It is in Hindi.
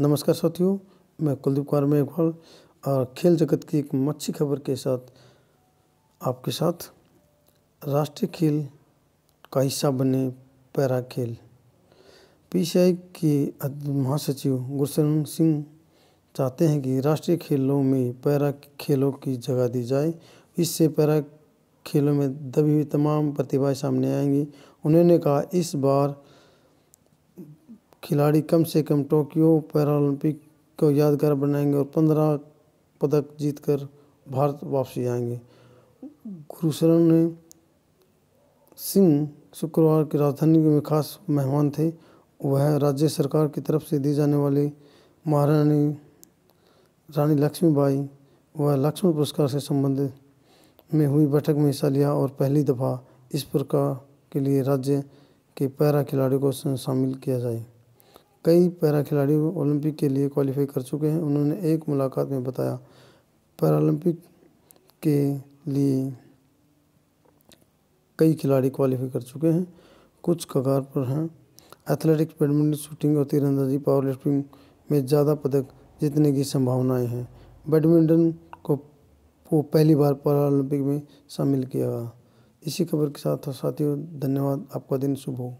नमस्कार साथियों मैं कुलदीप कुमार मेघवाल और खेल जगत की एक मच्छी खबर के साथ आपके साथ राष्ट्रीय खेल का हिस्सा बने पैरा खेल पी के महासचिव गुरशरण सिंह चाहते हैं कि राष्ट्रीय खेलों में पैरा खेलों की जगह दी जाए इससे पैरा खेलों में दबी हुई तमाम प्रतिभाएं सामने आएंगी उन्होंने कहा इस बार खिलाड़ी कम से कम टोक्यो पैरालंपिक को यादगार बनाएंगे और पंद्रह पदक जीतकर भारत वापसी आएंगे गुरुशरण सिंह शुक्रवार की राजधानी में खास मेहमान थे वह राज्य सरकार की तरफ से दी जाने वाली महारानी रानी लक्ष्मीबाई व लक्ष्मण पुरस्कार से संबंधित में हुई बैठक में हिस्सा लिया और पहली दफ़ा इस प्रकार के लिए राज्य के पैरा खिलाड़ियों को शामिल किया जाए कई पैरा खिलाड़ी ओलंपिक के लिए क्वालिफाई कर चुके हैं उन्होंने एक मुलाकात में बताया पैरालंपिक के लिए कई खिलाड़ी क्वालिफाई कर चुके हैं कुछ कगार पर हैं एथलेटिक्स बैडमिंटन शूटिंग और तीरंदाजी पावर लिफ्टिंग में ज़्यादा पदक जीतने की संभावनाएं हैं बैडमिंटन को वो पहली बार पैरालंपिक में शामिल किया गया इसी खबर के साथ साथियों धन्यवाद आपका दिन शुभ हो